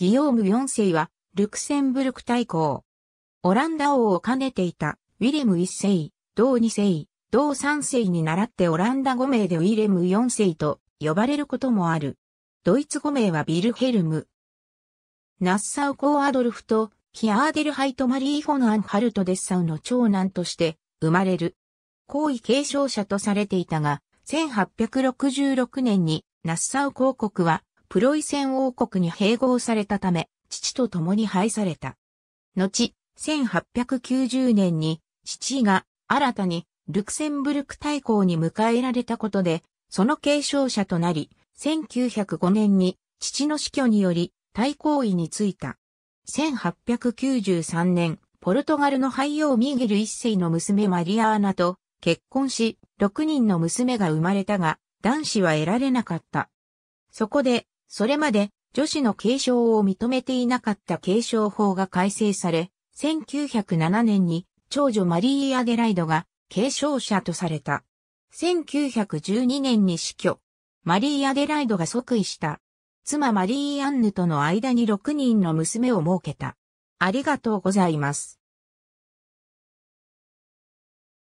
ギヨーム4世は、ルクセンブルク大公。オランダ王を兼ねていた、ウィレム1世、同2世、同3世に倣ってオランダ5名でウィレム4世と呼ばれることもある。ドイツ5名はビルヘルム。ナッサウ公アドルフとヒアーデルハイト・マリー・フォン・アン・ハルト・デッサウの長男として生まれる。皇位継承者とされていたが、1866年にナッサウ公国はプロイセン王国に併合されたため、父と共に廃された。後、1890年に、父が新たにルクセンブルク大公に迎えられたことで、その継承者となり、1905年に父の死去により大公位に就いた。1893年、ポルトガルの俳優ミーゲル一世の娘マリアーナと結婚し、6人の娘が生まれたが、男子は得られなかった。そこで、それまで女子の継承を認めていなかった継承法が改正され、1907年に長女マリー・アデライドが継承者とされた。1912年に死去。マリー・アデライドが即位した。妻マリー・アンヌとの間に6人の娘を設けた。ありがとうございます。